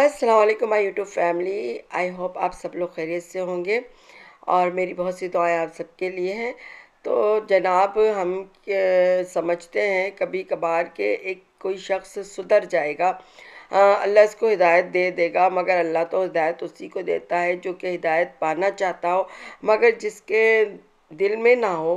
अस्सलाम my YouTube family I hope आप सब लोग खैरियत से होंगे और मेरी बहुत सी दुआएं आप सबके लिए हैं तो जनाब हम समझते हैं कभी कभार के एक कोई शख्स सुधर जाएगा अल्लाह इसको हिदायत दे देगा मगर अल्लाह तो हिदायत उसी को देता है जो कि हिदायत पाना चाहता हो मगर जिसके दिल में ना हो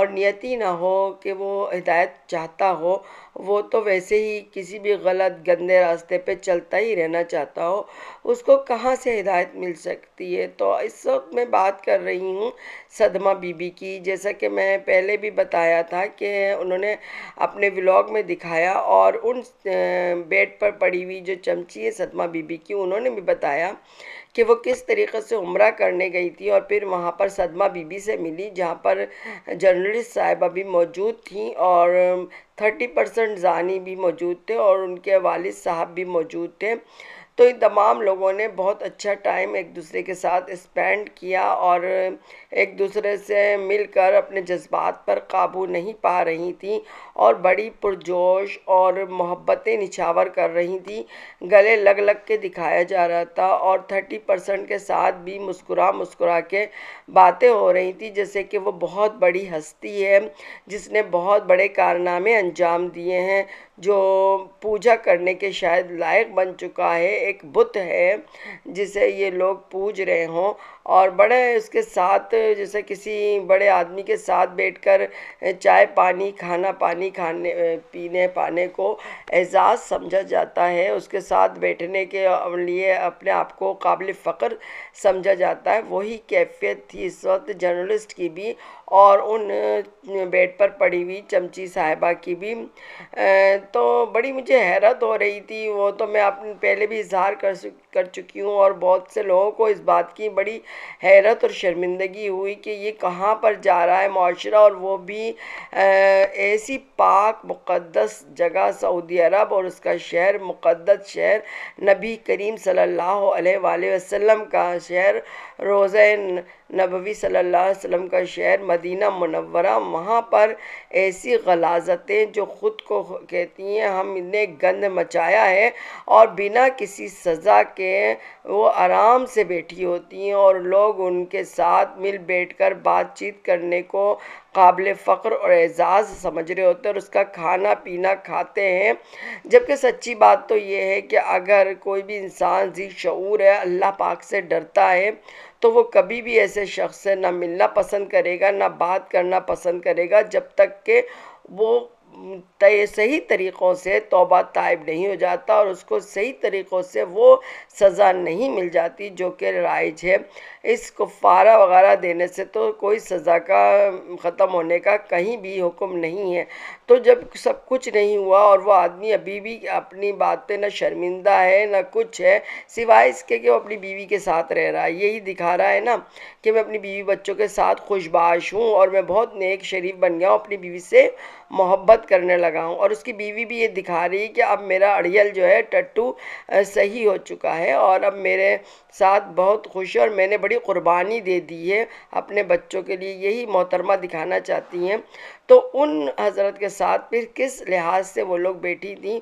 और नियति ना हो कि वो हिदायत चाहता हो वो तो वैसे ही किसी भी गलत गंदे रास्ते पे चलता ही रहना चाहता हो उसको कहाँ से हिदायत मिल सकती है तो इस वक्त मैं बात कर रही हूँ सदमा बीबी की जैसा कि मैं पहले भी बताया था कि उन्होंने अपने व्लॉग में दिखाया और उन बेड पर पड़ी हुई जो चमची है सदमा बीबी की उन्होंने भी बताया कि वो किस तरीके से उम्र करने गई थी और फिर वहाँ पर सदमा बीबी से मिली जहाँ पर जर्नलिस्ट साहिबा भी मौजूद थी और थर्टी परसेंट जानी भी मौजूद थे और उनके वालिद साहब भी मौजूद थे तो इन तमाम लोगों ने बहुत अच्छा टाइम एक दूसरे के साथ स्पेंड किया और एक दूसरे से मिलकर अपने जज्बात पर काबू नहीं पा रही थी और बड़ी पुरजोश और मोहब्बतें निछावर कर रही थी गले लग लग के दिखाया जा रहा था और थर्टी परसेंट के साथ भी मुस्कुरा मुस्कुरा के बातें हो रही थी जैसे कि वो बहुत बड़ी हस्ती है जिसने बहुत बड़े कारनामे अंजाम दिए हैं जो पूजा करने के शायद लायक बन चुका है एक बुत है जिसे ये लोग पूज रहे हों और बड़े उसके साथ जैसे किसी बड़े आदमी के साथ बैठकर चाय पानी खाना पानी खाने पीने पाने को एजाज़ समझा जाता है उसके साथ बैठने के लिए अपने आप को काबिल फ़ख्र समझा जाता है वही कैफियत थी इस वक्त जर्नलिस्ट की भी और उन बेड पर पड़ी हुई चमची साहिबा की भी तो बड़ी मुझे हैरत हो रही थी वो तो मैं अपने पहले भी इस इजहार कर कर चुकी हूँ और बहुत से लोगों को इस बात की बड़ी हैरत और शर्मिंदगी हुई कि ये कहाँ पर जा रहा है माशरा और वो भी ऐसी पाक मुक़दस जगह सऊदी अरब और उसका शहर मुक़दस शहर नबी करीम सल्लल्लाहु अलैहि वसल्लम का शहर रोज़ नबी सल्लल्लाहु अलैहि वसल्लम का शहर मदीना मुनवरा वहाँ पर ऐसी गलाजतें जो ख़ुद को कहती हैं हमने गंद मचाया है और बिना किसी सज़ा के वो आराम से बैठी होती हैं और लोग उनके साथ मिल बैठकर बातचीत करने को काबिल फ़ख्र और एज़ाज़ समझ रहे होते हैं और उसका खाना पीना खाते हैं जबकि सच्ची बात तो ये है कि अगर कोई भी इंसान जी शूर है अल्लाह पाक से डरता है तो वो कभी भी ऐसे शख्स से ना मिलना पसंद करेगा ना बात करना पसंद करेगा जब तक के वो तय सही तरीक़ों से तोबा तायब नहीं हो जाता और उसको सही तरीक़ों से वो सज़ा नहीं मिल जाती जो कि राइज है इस कुफ़ारा वगैरह देने से तो कोई सज़ा का ख़त्म होने का कहीं भी हुक्म नहीं है तो जब सब कुछ नहीं हुआ और वो आदमी अभी भी अपनी बात पे ना शर्मिंदा है ना कुछ है सिवाय इसके कि वो अपनी बीवी के साथ रह रहा है यही दिखा रहा है ना कि मैं अपनी बीवी बच्चों के साथ खुशबाश हूँ और मैं बहुत नेक शरीफ बन गया हूँ अपनी बीवी से मोहब्बत करने लगा हूँ और उसकी बीवी भी ये दिखा रही है कि अब मेरा अड़ियल जो है टट्टू सही हो चुका है और अब मेरे साथ बहुत खुश है और मैंने बड़ी क़ुरबानी दे दी है अपने बच्चों के लिए यही मोहतरमा दिखाना चाहती हैं तो उन हज़रत के साथ फिर किस लिहाज से वो लोग बैठी थी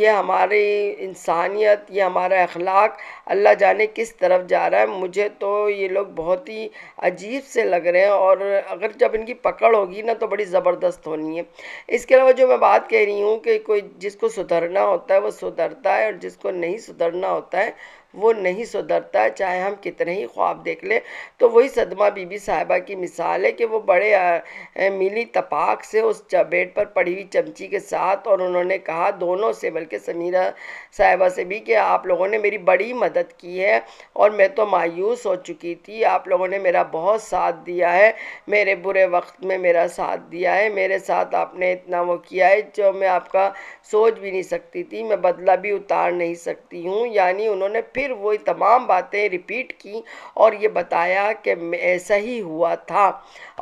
ये हमारी इंसानियत ये हमारा अखलाक अल्लाह जाने किस तरफ जा रहा है मुझे तो ये लोग बहुत ही अजीब से लग रहे हैं और अगर जब इनकी पकड़ होगी ना तो बड़ी ज़बरदस्त होनी है इसके अलावा जो मैं बात कह रही हूँ कि कोई जिसको सुधरना होता है वो सुधरता है और जिसको नहीं सुधरना होता है वो नहीं सुधरता चाहे हम कितने ही ख्वाब देख लें तो वही सदमा बीबी साहिबा की मिसाल है कि वो बड़े मिली तपाक से उस चबेट पर पड़ी हुई चमची के साथ और उन्होंने कहा दोनों से बल्कि समीरा साहिबा से भी कि आप लोगों ने मेरी बड़ी मदद की है और मैं तो मायूस हो चुकी थी आप लोगों ने मेरा बहुत साथ दिया है मेरे बुरे वक्त में मेरा साथ दिया है मेरे साथ आपने इतना वो किया है जो मैं आपका सोच भी नहीं सकती थी मैं बदला भी उतार नहीं सकती हूँ यानी उन्होंने फिर फिर वो तमाम बातें रिपीट की और ये बताया कि ऐसा ही हुआ था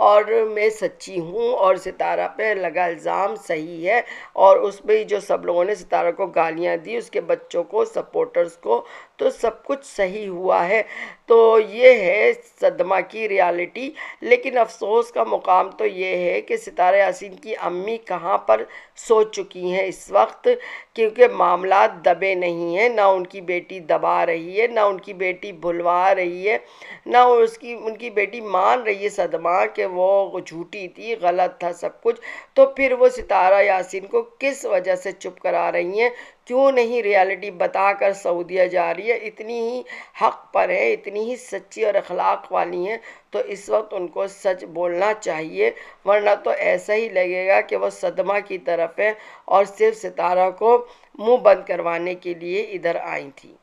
और मैं सच्ची हूँ और सितारा पे लगा इल्ज़ाम सही है और उसमें जो सब लोगों ने सितारा को गालियाँ दी उसके बच्चों को सपोर्टर्स को तो सब कुछ सही हुआ है तो ये है सदमा की रियलिटी लेकिन अफसोस का मुकाम तो ये है कि सितारा यासिन की अम्मी कहाँ पर सो चुकी हैं इस वक्त क्योंकि मामला दबे नहीं हैं ना उनकी बेटी दबा रही है ना उनकी बेटी भुलवा रही है ना उसकी उनकी बेटी मान रही है सदमा कि वो झूठी थी गलत था सब कुछ तो फिर वो सितारा यासिन को किस वजह से चुप करा रही हैं क्यों नहीं रियलिटी बताकर सऊदिया जा रही है इतनी ही हक पर है इतनी ही सच्ची और अखलाक वाली हैं तो इस वक्त उनको सच बोलना चाहिए वरना तो ऐसा ही लगेगा कि वो सदमा की तरफ है और सिर्फ सितारा को मुंह बंद करवाने के लिए इधर आई थी